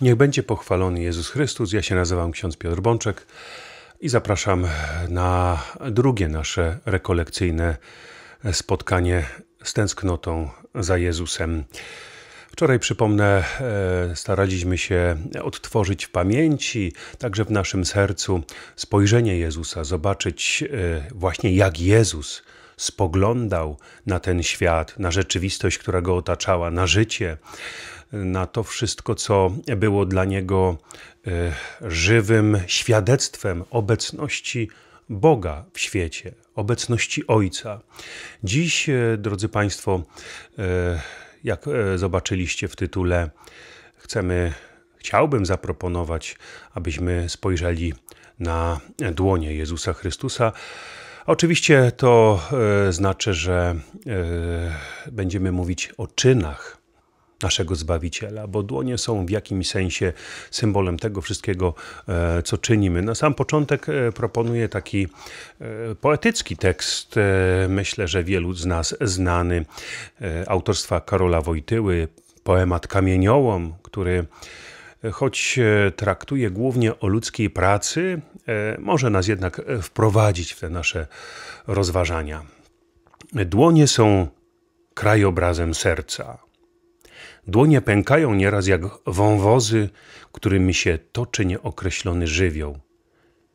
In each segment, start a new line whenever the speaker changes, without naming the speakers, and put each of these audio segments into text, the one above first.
Niech będzie pochwalony Jezus Chrystus. Ja się nazywam ksiądz Piotr Bączek i zapraszam na drugie nasze rekolekcyjne spotkanie z tęsknotą za Jezusem. Wczoraj, przypomnę, e, staraliśmy się odtworzyć w pamięci, także w naszym sercu, spojrzenie Jezusa, zobaczyć e, właśnie jak Jezus spoglądał na ten świat, na rzeczywistość, która go otaczała, na życie, na to wszystko, co było dla niego e, żywym świadectwem obecności Boga w świecie, obecności Ojca. Dziś, e, drodzy Państwo, e, jak zobaczyliście w tytule, chcemy, chciałbym zaproponować, abyśmy spojrzeli na dłonie Jezusa Chrystusa. Oczywiście to znaczy, że będziemy mówić o czynach naszego Zbawiciela, bo dłonie są w jakimś sensie symbolem tego wszystkiego, e, co czynimy. Na sam początek e, proponuję taki e, poetycki tekst, myślę, że wielu z nas znany, autorstwa Karola Wojtyły, poemat Kamieniołom, który choć traktuje głównie o ludzkiej pracy, może nas jednak wprowadzić w te nasze rozważania. Dłonie są krajobrazem serca Dłonie pękają nieraz jak wąwozy, którymi się toczy nieokreślony żywioł.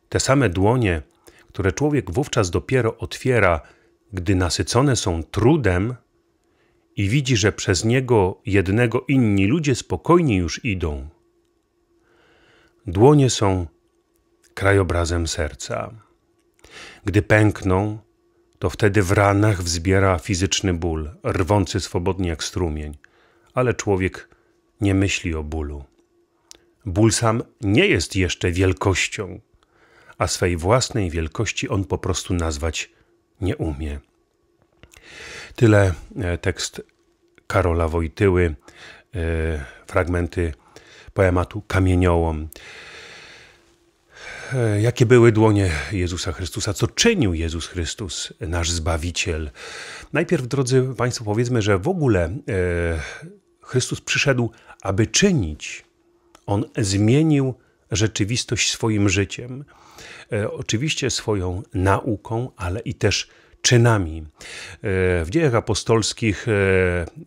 Te same dłonie, które człowiek wówczas dopiero otwiera, gdy nasycone są trudem i widzi, że przez niego jednego inni ludzie spokojnie już idą. Dłonie są krajobrazem serca. Gdy pękną, to wtedy w ranach wzbiera fizyczny ból, rwący swobodnie jak strumień ale człowiek nie myśli o bólu. Ból sam nie jest jeszcze wielkością, a swej własnej wielkości on po prostu nazwać nie umie. Tyle e, tekst Karola Wojtyły, e, fragmenty poematu Kamieniołom. E, jakie były dłonie Jezusa Chrystusa? Co czynił Jezus Chrystus, nasz Zbawiciel? Najpierw, drodzy Państwo, powiedzmy, że w ogóle Chrystus przyszedł, aby czynić. On zmienił rzeczywistość swoim życiem. E, oczywiście swoją nauką, ale i też czynami. E, w dziejach apostolskich, e,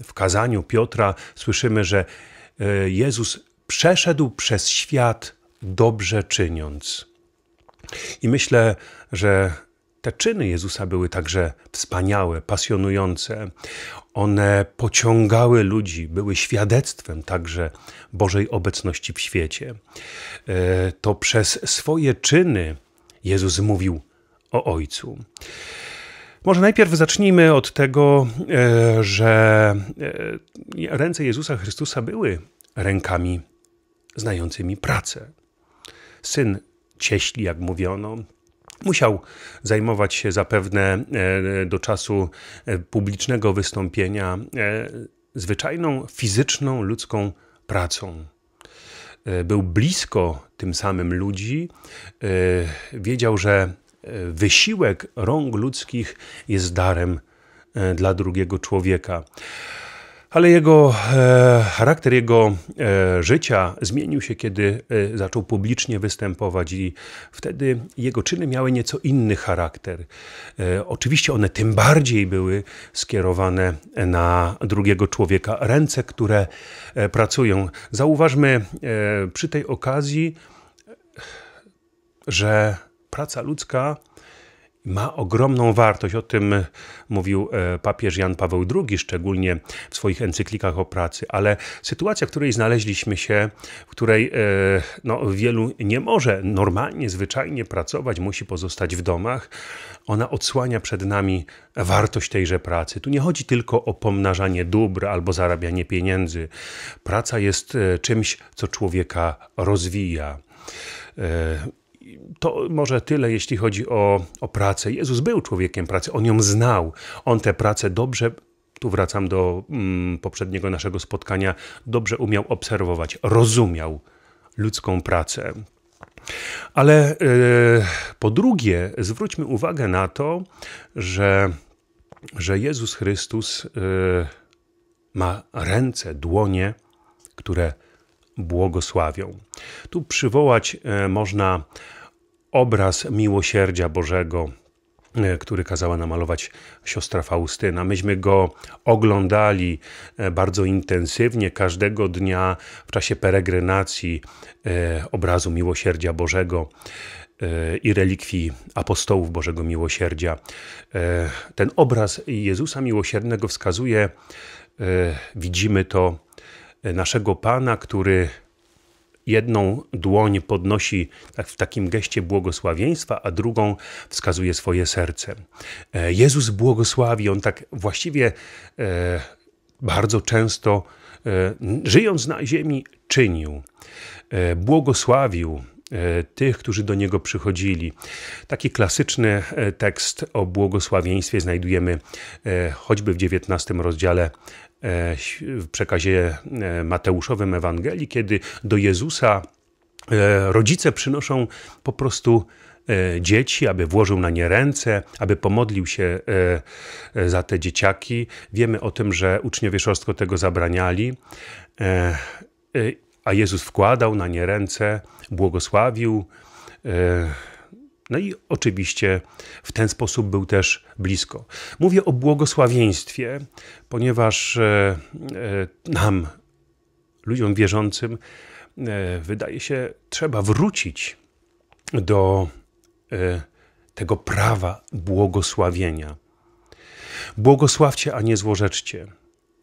w kazaniu Piotra słyszymy, że Jezus przeszedł przez świat dobrze czyniąc. I myślę, że te czyny Jezusa były także wspaniałe, pasjonujące. One pociągały ludzi, były świadectwem także Bożej obecności w świecie. E, to przez swoje czyny Jezus mówił o Ojcu. Może najpierw zacznijmy od tego, e, że e, ręce Jezusa Chrystusa były rękami znającymi pracę. Syn cieśli, jak mówiono, Musiał zajmować się zapewne e, do czasu e, publicznego wystąpienia e, zwyczajną fizyczną ludzką pracą. Był blisko tym samym ludzi, wiedział, że wysiłek rąk ludzkich jest darem dla drugiego człowieka. Ale jego e, charakter jego e, życia zmienił się, kiedy e, zaczął publicznie występować, i wtedy jego czyny miały nieco inny charakter. E, oczywiście one tym bardziej były skierowane na drugiego człowieka, ręce, które e, pracują. Zauważmy e, przy tej okazji, że praca ludzka ma ogromną wartość. O tym e, mówił e, papież Jan Paweł II, szczególnie w swoich encyklikach o pracy, ale sytuacja, w której znaleźliśmy się, w której e, no, wielu nie może normalnie, zwyczajnie pracować, musi pozostać w domach, ona odsłania przed nami wartość tejże pracy. Tu nie chodzi tylko o pomnażanie dóbr albo zarabianie pieniędzy. Praca jest czymś, co człowieka rozwija to może tyle, jeśli chodzi o, o pracę. Jezus był człowiekiem pracy, on ją znał. On tę pracę dobrze tu wracam do mm, poprzedniego naszego spotkania, dobrze umiał obserwować, rozumiał ludzką pracę. Ale yy, po drugie, zwróćmy uwagę na to, że, że Jezus Chrystus yy, ma ręce, dłonie, które błogosławią. Tu przywołać yy, można obraz miłosierdzia Bożego, e, który kazała namalować siostra Faustyna. Myśmy go oglądali e, bardzo intensywnie każdego dnia w czasie peregrinacji e, obrazu miłosierdzia Bożego i relikwii apostołów Bożego Miłosierdzia. Ten obraz Jezusa Miłosiernego wskazuje, widzimy to, naszego Pana, który jedną dłoń podnosi tak w takim geście błogosławieństwa, a drugą wskazuje swoje serce. E, Jezus błogosławi, on tak właściwie e, bardzo często, e, żyjąc na ziemi, czynił. Błogosławił tych, którzy do Niego przychodzili. Taki klasyczny tekst o błogosławieństwie znajdujemy choćby w XIX rozdziale E, w przekazie e, Mateuszowym Ewangelii, kiedy do Jezusa e, rodzice przynoszą po prostu dzieci, aby włożył na nie ręce, aby pomodlił się za te dzieciaki. Wiemy o tym, że uczniowie szorstko tego zabraniali, a Jezus wkładał na nie ręce, błogosławił no i oczywiście w ten sposób był też blisko. Mówię o błogosławieństwie, ponieważ e, e, nam, ludziom wierzącym, e, wydaje się, trzeba wrócić do tego prawa błogosławienia. Błogosławcie, a nie złorzeczcie,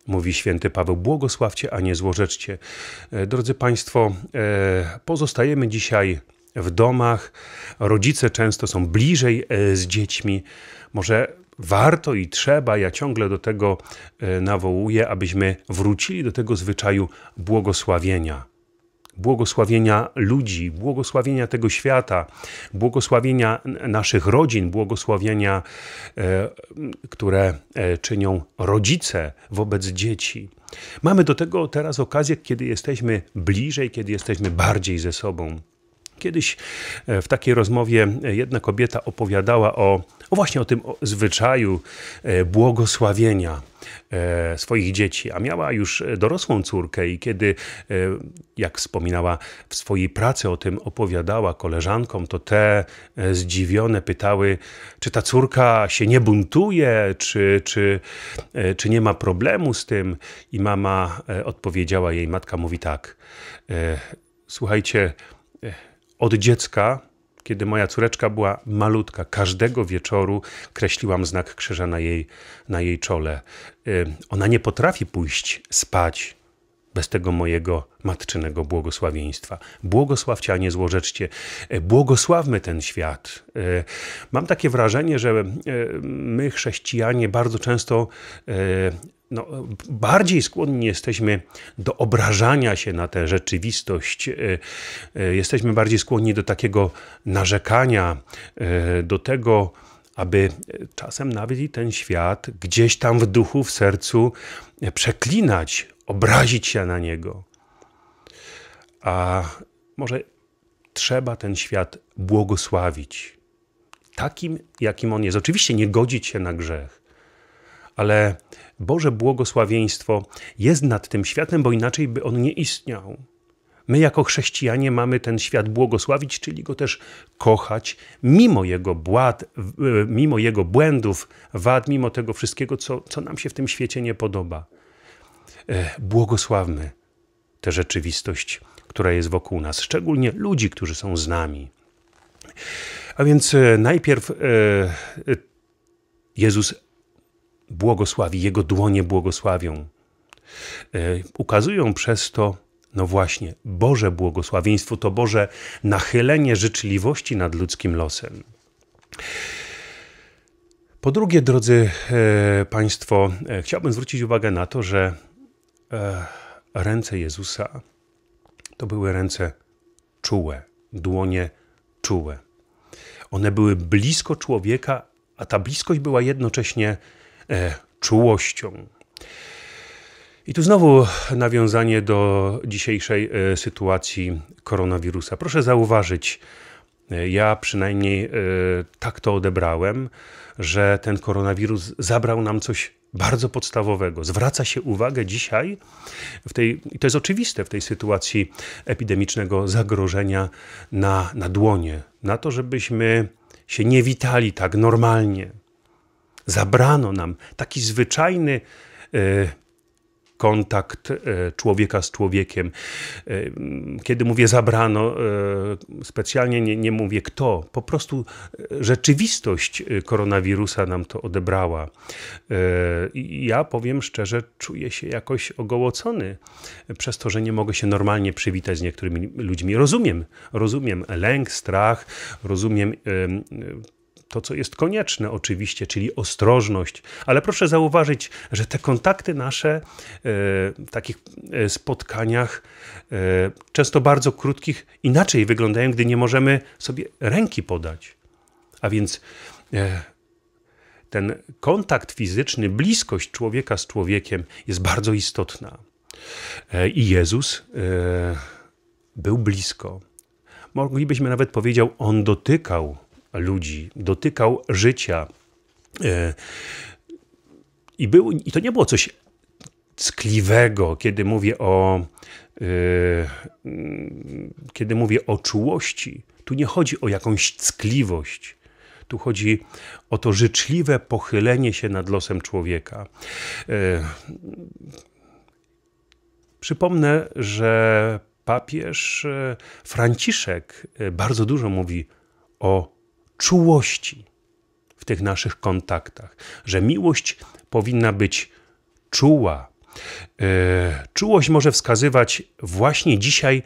mówi święty Paweł. Błogosławcie, a nie złorzeczcie. Drodzy Państwo, pozostajemy dzisiaj w domach. Rodzice często są bliżej e, z dziećmi. Może warto i trzeba, ja ciągle do tego e, nawołuję, abyśmy wrócili do tego zwyczaju błogosławienia. Błogosławienia ludzi, błogosławienia tego świata, błogosławienia naszych rodzin, błogosławienia, e, które czynią rodzice wobec dzieci. Mamy do tego teraz okazję, kiedy jesteśmy bliżej, kiedy jesteśmy bardziej ze sobą. Kiedyś e, w takiej rozmowie e, jedna kobieta opowiadała o, o właśnie o tym zwyczaju e, błogosławienia swoich dzieci, a miała już dorosłą córkę i kiedy, jak wspominała w swojej pracy o tym opowiadała koleżankom, to te zdziwione pytały, czy ta córka się nie buntuje, czy, czy, czy nie ma problemu z tym. I mama odpowiedziała jej, matka mówi tak, słuchajcie, od dziecka, kiedy moja córeczka była malutka, każdego wieczoru kreśliłam znak krzyża na jej, na jej czole. Y, ona nie potrafi pójść spać bez tego mojego matczynego błogosławieństwa. Błogosławcie, a nie złorzeczcie. E, błogosławmy ten świat. E, mam takie wrażenie, że e, my, chrześcijanie, bardzo często no, bardziej skłonni jesteśmy do obrażania się na tę rzeczywistość, jesteśmy bardziej skłonni do takiego narzekania, do tego, aby e, czasem nawet i ten świat gdzieś tam w duchu, w sercu e, przeklinać, obrazić się na niego. A może trzeba ten świat błogosławić takim, jakim on jest. Oczywiście nie godzić się na grzech, ale Boże błogosławieństwo jest nad tym światem, bo inaczej by on nie istniał. My, jako chrześcijanie, mamy ten świat błogosławić, czyli go też kochać, mimo jego, bład, e, mimo jego błędów, wad, mimo tego wszystkiego, co, co nam się w tym świecie nie podoba. E, błogosławmy tę rzeczywistość, która jest wokół nas, szczególnie ludzi, którzy są z nami. A więc e, najpierw Jezus błogosławi, Jego dłonie błogosławią. Ukazują przez to no właśnie, Boże błogosławieństwo to Boże nachylenie życzliwości nad ludzkim losem. Po drugie, drodzy e, Państwo, e, chciałbym zwrócić uwagę na to, że e, ręce Jezusa to były ręce czułe, dłonie czułe. One były blisko człowieka, a ta bliskość była jednocześnie czułością. I tu znowu nawiązanie do dzisiejszej e, sytuacji koronawirusa. Proszę zauważyć, e, ja przynajmniej e, tak to odebrałem, że ten koronawirus zabrał nam coś bardzo podstawowego. Zwraca się uwagę dzisiaj, w tej, i to jest oczywiste w tej sytuacji epidemicznego zagrożenia na, na dłonie, na to, żebyśmy się nie witali tak normalnie. Zabrano nam taki zwyczajny. Yy, kontakt e, człowieka z człowiekiem. E, kiedy mówię zabrano, e, specjalnie nie, nie mówię kto, po prostu rzeczywistość koronawirusa nam to odebrała. Ja powiem szczerze, czuję się jakoś ogołocony przez to, że nie mogę się normalnie przywitać z niektórymi ludźmi. Rozumiem, rozumiem lęk, strach, rozumiem to, co jest konieczne oczywiście, czyli ostrożność. Ale proszę zauważyć, że te kontakty nasze e, w takich e, spotkaniach, e, często bardzo krótkich, inaczej wyglądają, gdy nie możemy sobie ręki podać. A więc ten kontakt fizyczny, bliskość człowieka z człowiekiem jest bardzo istotna. I Jezus był blisko. Moglibyśmy nawet powiedział, on dotykał ludzi, dotykał życia. E, I, był, I to nie było coś ckliwego, kiedy mówię o e, kiedy mówię o czułości. Tu nie chodzi o jakąś ckliwość. Tu chodzi o to życzliwe pochylenie się nad losem człowieka. E, przypomnę, że papież Franciszek bardzo dużo mówi o czułości w tych naszych kontaktach, że miłość powinna być czuła. E, czułość może wskazywać właśnie dzisiaj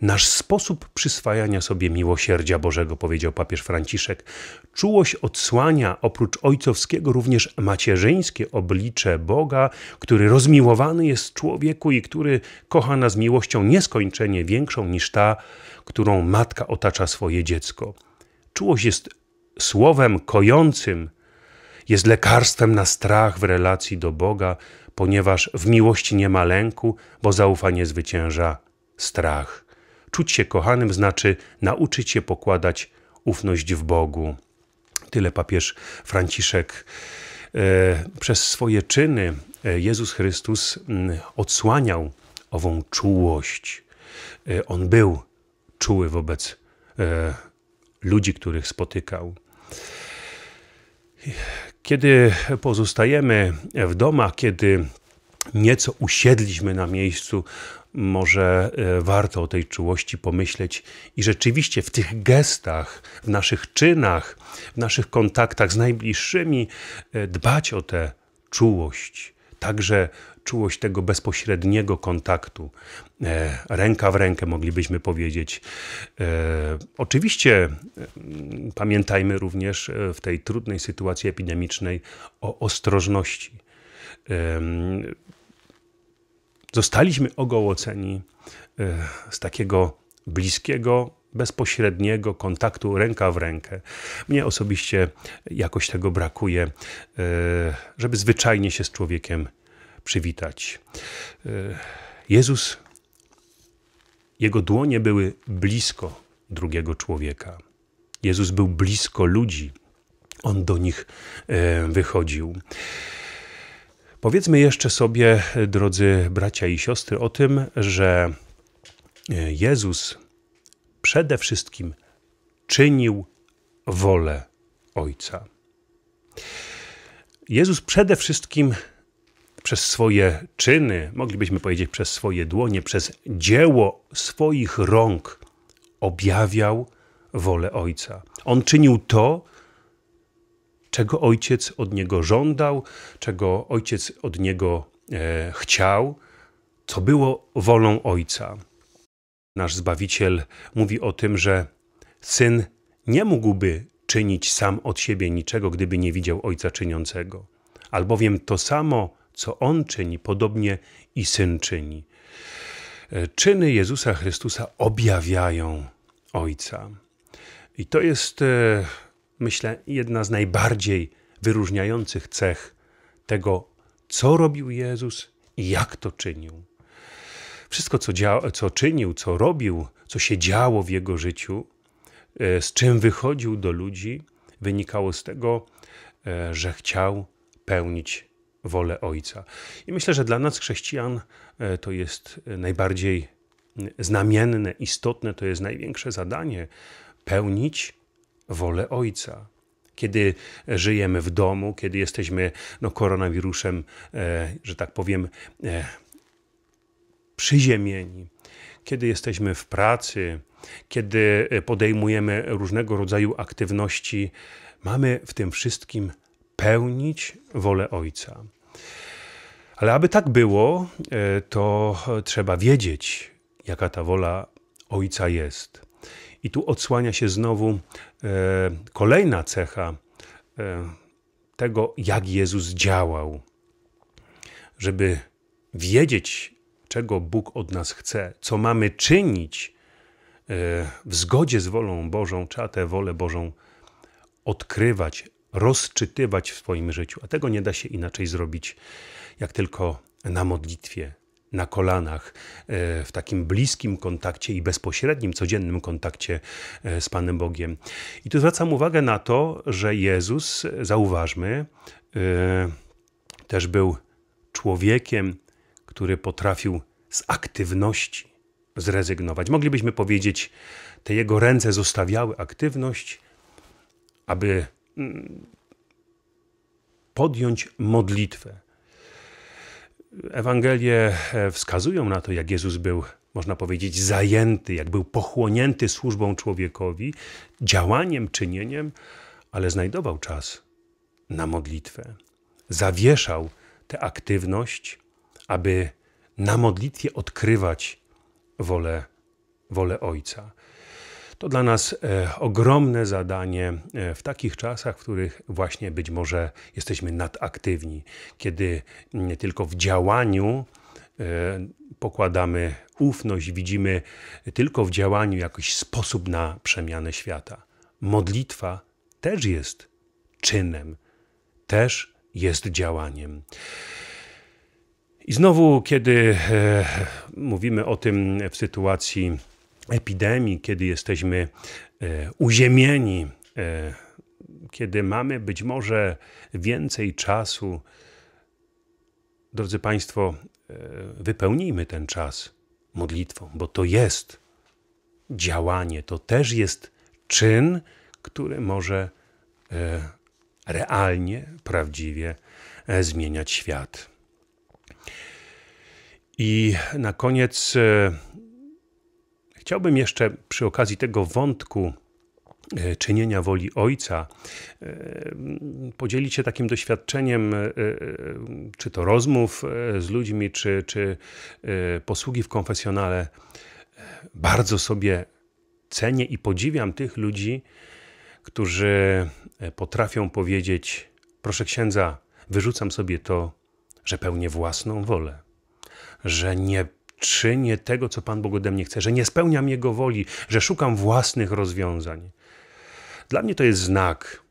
nasz sposób przyswajania sobie miłosierdzia Bożego, powiedział papież Franciszek. Czułość odsłania oprócz ojcowskiego również macierzyńskie oblicze Boga, który rozmiłowany jest człowieku i który kocha nas miłością nieskończenie większą niż ta, którą matka otacza swoje dziecko. Czułość jest słowem kojącym, jest lekarstwem na strach w relacji do Boga, ponieważ w miłości nie ma lęku, bo zaufanie zwycięża strach. Czuć się kochanym znaczy nauczyć się pokładać ufność w Bogu. Tyle papież Franciszek. E, przez swoje czyny e, Jezus Chrystus mm, odsłaniał ową czułość. E, on był czuły wobec ludzi, których spotykał. Kiedy pozostajemy w domach, kiedy nieco usiedliśmy na miejscu, może e, warto o tej czułości pomyśleć i rzeczywiście w tych gestach, w naszych czynach, w naszych kontaktach z najbliższymi e, dbać o tę czułość. Także czułość tego bezpośredniego kontaktu, e, ręka w rękę moglibyśmy powiedzieć. E, oczywiście e, pamiętajmy również w tej trudnej sytuacji epidemicznej o ostrożności. Zostaliśmy ogołoceni z takiego bliskiego, bezpośredniego kontaktu ręka w rękę. Mnie osobiście jakoś tego brakuje, żeby zwyczajnie się z człowiekiem przywitać. E, Jezus, jego dłonie były blisko drugiego człowieka. Jezus był blisko ludzi. On do nich e, wychodził. Powiedzmy jeszcze sobie, drodzy bracia i siostry, o tym, że e, Jezus przede wszystkim czynił wolę Ojca. Jezus przede wszystkim przez swoje czyny, moglibyśmy powiedzieć przez swoje dłonie, przez dzieło swoich rąk objawiał wolę Ojca. On czynił to, czego Ojciec od niego żądał, czego Ojciec od niego e, chciał, co było wolą Ojca. Nasz Zbawiciel mówi o tym, że Syn nie mógłby czynić sam od siebie niczego, gdyby nie widział Ojca czyniącego. Albowiem to samo co On czyni, podobnie i Syn czyni. E, czyny Jezusa Chrystusa objawiają Ojca. I to jest, e, myślę, jedna z najbardziej wyróżniających cech tego, co robił Jezus i jak to czynił. Wszystko, co, co czynił, co robił, co się działo w jego życiu, e, z czym wychodził do ludzi, wynikało z tego, że chciał pełnić wolę Ojca. I myślę, że dla nas, chrześcijan, e, to jest najbardziej znamienne, istotne, to jest największe zadanie pełnić wolę Ojca. Kiedy żyjemy w domu, kiedy jesteśmy no, koronawirusem, e, że tak powiem, e, przyziemieni, kiedy jesteśmy w pracy, kiedy podejmujemy różnego rodzaju aktywności, mamy w tym wszystkim pełnić wolę Ojca. Ale aby tak było, e, to trzeba wiedzieć, jaka ta wola Ojca jest. I tu odsłania się znowu e, kolejna cecha e, tego, jak Jezus działał. Żeby wiedzieć, czego Bóg od nas chce, co mamy czynić w zgodzie z wolą Bożą, trzeba tę wolę Bożą odkrywać, rozczytywać w swoim życiu, a tego nie da się inaczej zrobić, jak tylko na modlitwie, na kolanach, e, w takim bliskim kontakcie i bezpośrednim, codziennym kontakcie e, z Panem Bogiem. I tu zwracam uwagę na to, że Jezus, zauważmy, e, też był człowiekiem, który potrafił z aktywności zrezygnować. Moglibyśmy powiedzieć, te jego ręce zostawiały aktywność, aby podjąć modlitwę. Ewangelie e, wskazują na to, jak Jezus był, można powiedzieć, zajęty, jak był pochłonięty służbą człowiekowi, działaniem, czynieniem, ale znajdował czas na modlitwę. Zawieszał tę aktywność, aby na modlitwie odkrywać wolę, wolę Ojca. To dla nas e, ogromne zadanie e, w takich czasach, w których właśnie być może jesteśmy nadaktywni, kiedy mm, nie tylko w działaniu e, pokładamy ufność, widzimy tylko w działaniu jakiś sposób na przemianę świata. Modlitwa też jest czynem, też jest działaniem. I znowu, kiedy mówimy o tym w sytuacji epidemii, kiedy jesteśmy e, uziemieni, e, kiedy mamy być może więcej czasu, drodzy Państwo, e, wypełnijmy ten czas modlitwą, bo to jest działanie, to też jest czyn, który może realnie, prawdziwie zmieniać świat. I na koniec Chciałbym jeszcze przy okazji tego wątku e, czynienia woli Ojca, e, podzielić się takim doświadczeniem, e, czy to rozmów z ludźmi, czy, czy posługi w konfesjonale. Bardzo sobie cenię i podziwiam tych ludzi, którzy potrafią powiedzieć: Proszę księdza, wyrzucam sobie to, że pełnię własną wolę, że nie czynię tego, co Pan Bóg ode mnie chce, że nie spełniam Jego woli, że szukam własnych rozwiązań. Dla mnie to jest znak,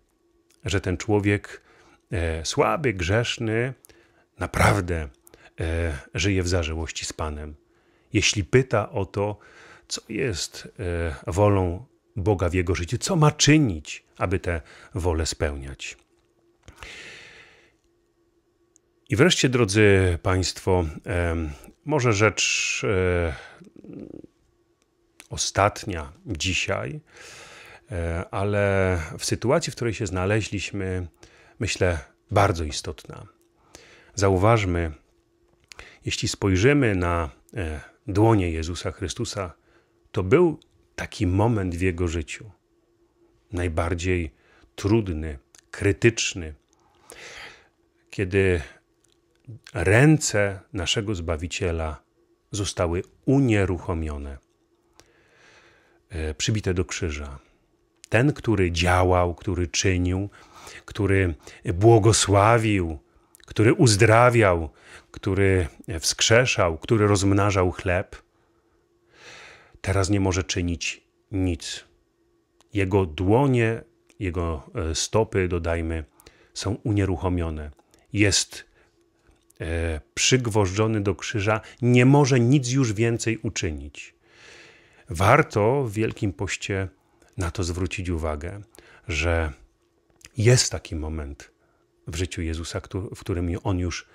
że ten człowiek e, słaby, grzeszny, naprawdę e, żyje w zażyłości z Panem. Jeśli pyta o to, co jest e, wolą Boga w jego życiu, co ma czynić, aby tę wolę spełniać. I wreszcie, drodzy Państwo, może rzecz e, ostatnia dzisiaj, e, ale w sytuacji, w której się znaleźliśmy, myślę, bardzo istotna. Zauważmy, jeśli spojrzymy na e, dłonie Jezusa Chrystusa, to był taki moment w jego życiu. Najbardziej trudny, krytyczny, kiedy ręce naszego Zbawiciela zostały unieruchomione, e, przybite do krzyża. Ten, który działał, który czynił, który błogosławił, który uzdrawiał, który wskrzeszał, który rozmnażał chleb, teraz nie może czynić nic. Jego dłonie, jego e, stopy, dodajmy, są unieruchomione. Jest E, przygwożdżony do krzyża, nie może nic już więcej uczynić. Warto w Wielkim Poście na to zwrócić uwagę, że jest taki moment w życiu Jezusa, w którym on już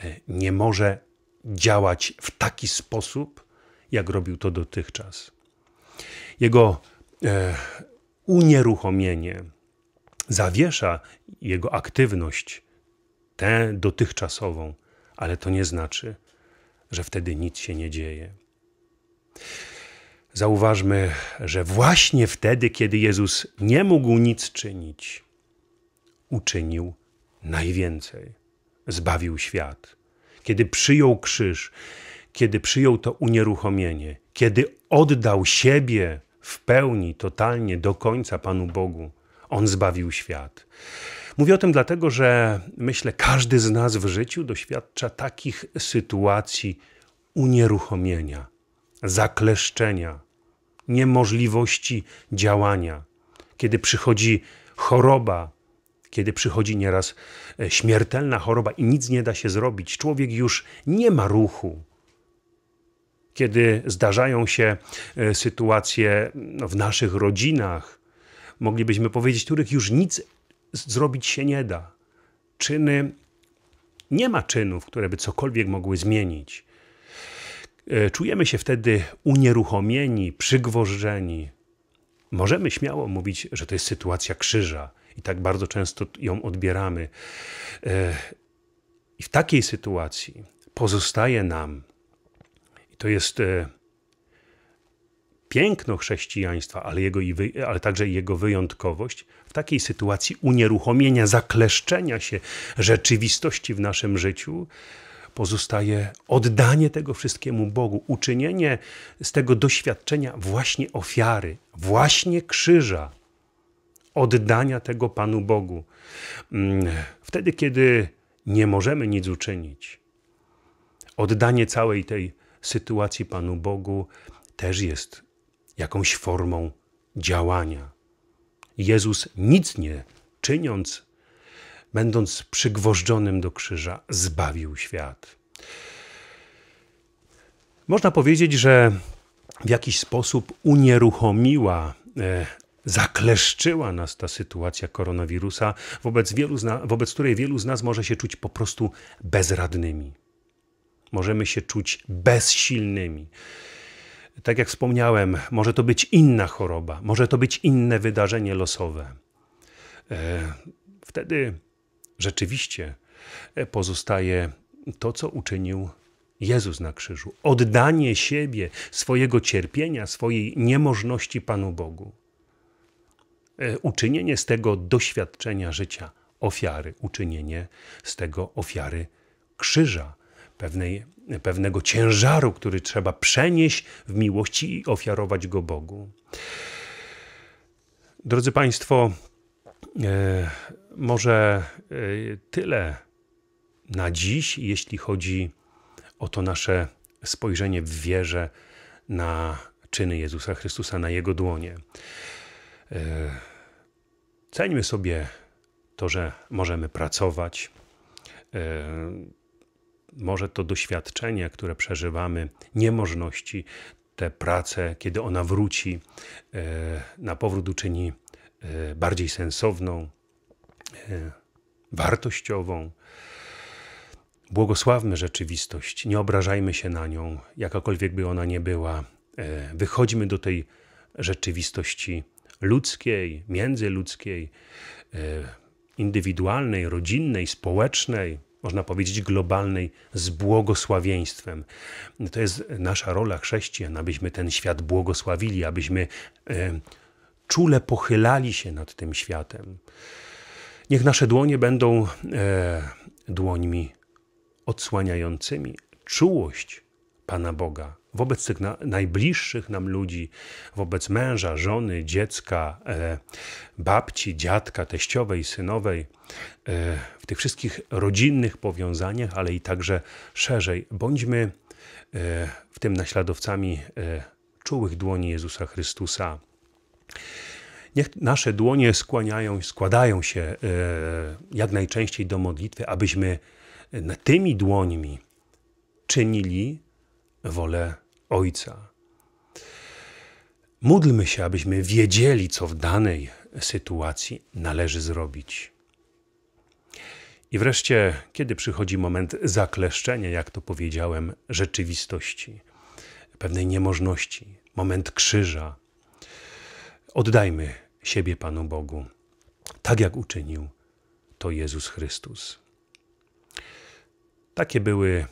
e, nie może działać w taki sposób, jak robił to dotychczas. Jego e, unieruchomienie zawiesza jego aktywność tę dotychczasową, ale to nie znaczy, że wtedy nic się nie dzieje. Zauważmy, że właśnie wtedy, kiedy Jezus nie mógł nic czynić, uczynił najwięcej. Zbawił świat. Kiedy przyjął krzyż, kiedy przyjął to unieruchomienie, kiedy oddał siebie w pełni, totalnie, do końca Panu Bogu, On zbawił świat. Mówię o tym dlatego, że myślę, każdy z nas w życiu doświadcza takich sytuacji unieruchomienia, zakleszczenia, niemożliwości działania, kiedy przychodzi choroba, kiedy przychodzi nieraz e, śmiertelna choroba i nic nie da się zrobić, człowiek już nie ma ruchu. Kiedy zdarzają się e, sytuacje w naszych rodzinach, moglibyśmy powiedzieć, których już nic zrobić się nie da. Czyny, nie ma czynów, które by cokolwiek mogły zmienić. E, czujemy się wtedy unieruchomieni, przygwożdżeni. Możemy śmiało mówić, że to jest sytuacja krzyża i tak bardzo często ją odbieramy. E, I w takiej sytuacji pozostaje nam, i to jest e, piękno chrześcijaństwa, ale, jego ale także jego wyjątkowość, w takiej sytuacji unieruchomienia, zakleszczenia się rzeczywistości w naszym życiu, pozostaje oddanie tego wszystkiemu Bogu, uczynienie z tego doświadczenia właśnie ofiary, właśnie krzyża, oddania tego Panu Bogu. Mm, wtedy, kiedy nie możemy nic uczynić, oddanie całej tej sytuacji Panu Bogu też jest jakąś formą działania. Jezus nic nie czyniąc, będąc przygwożdżonym do krzyża, zbawił świat. Można powiedzieć, że w jakiś sposób unieruchomiła, e, zakleszczyła nas ta sytuacja koronawirusa, wobec, wielu wobec której wielu z nas może się czuć po prostu bezradnymi. Możemy się czuć bezsilnymi tak jak wspomniałem, może to być inna choroba, może to być inne wydarzenie losowe. E, wtedy rzeczywiście e, pozostaje to, co uczynił Jezus na krzyżu oddanie siebie, swojego cierpienia, swojej niemożności Panu Bogu. E, uczynienie z tego doświadczenia życia ofiary, uczynienie z tego ofiary krzyża pewnej, pewnego ciężaru, który trzeba przenieść w miłości i ofiarować go Bogu. Drodzy Państwo, e, może e, tyle na dziś, jeśli chodzi o to nasze spojrzenie w wierze na czyny Jezusa Chrystusa, na Jego dłonie. E, ceńmy sobie to, że możemy pracować może to doświadczenie, które przeżywamy, niemożności, tę pracę, kiedy ona wróci, e, na powrót uczyni e, bardziej sensowną, e, wartościową. Błogosławmy rzeczywistość, nie obrażajmy się na nią, jakakolwiek by ona nie była. Wychodźmy do tej rzeczywistości ludzkiej, międzyludzkiej, indywidualnej, rodzinnej, społecznej, można powiedzieć, globalnej z błogosławieństwem. To jest nasza rola chrześcijan, abyśmy ten świat błogosławili, abyśmy e, czule pochylali się nad tym światem. Niech nasze dłonie będą e, dłońmi odsłaniającymi czułość Pana Boga, wobec tych na, najbliższych nam ludzi, wobec męża, żony, dziecka, e, babci, dziadka, teściowej, synowej, e, w tych wszystkich rodzinnych powiązaniach, ale i także szerzej. Bądźmy e, w tym naśladowcami e, czułych dłoni Jezusa Chrystusa. Niech nasze dłonie skłaniają, składają się e, jak najczęściej do modlitwy, abyśmy tymi dłońmi czynili wolę Ojca. Módlmy się, abyśmy wiedzieli, co w danej sytuacji należy zrobić. I wreszcie, kiedy przychodzi moment zakleszczenia, jak to powiedziałem, rzeczywistości, pewnej niemożności, moment krzyża, oddajmy siebie Panu Bogu, tak jak uczynił to Jezus Chrystus. Takie były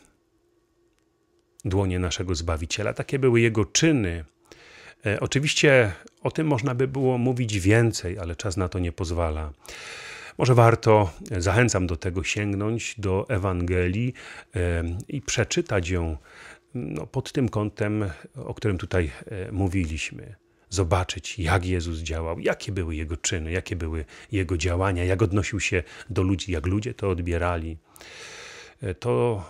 dłonie naszego Zbawiciela. Takie były jego czyny. E, oczywiście o tym można by było mówić więcej, ale czas na to nie pozwala. Może warto, e, zachęcam do tego, sięgnąć do Ewangelii e, i przeczytać ją no, pod tym kątem, o którym tutaj mówiliśmy. Zobaczyć, jak Jezus działał, jakie były jego czyny, jakie były jego działania, jak odnosił się do ludzi, jak ludzie to odbierali. E, to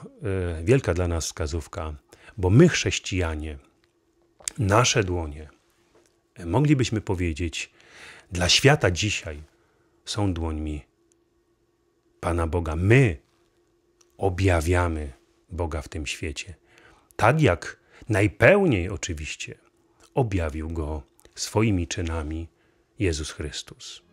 e, wielka dla nas wskazówka, bo my, chrześcijanie, nasze dłonie, e, moglibyśmy powiedzieć, dla świata dzisiaj są dłońmi Pana Boga. My objawiamy Boga w tym świecie. Tak jak najpełniej oczywiście objawił go swoimi czynami Jezus Chrystus.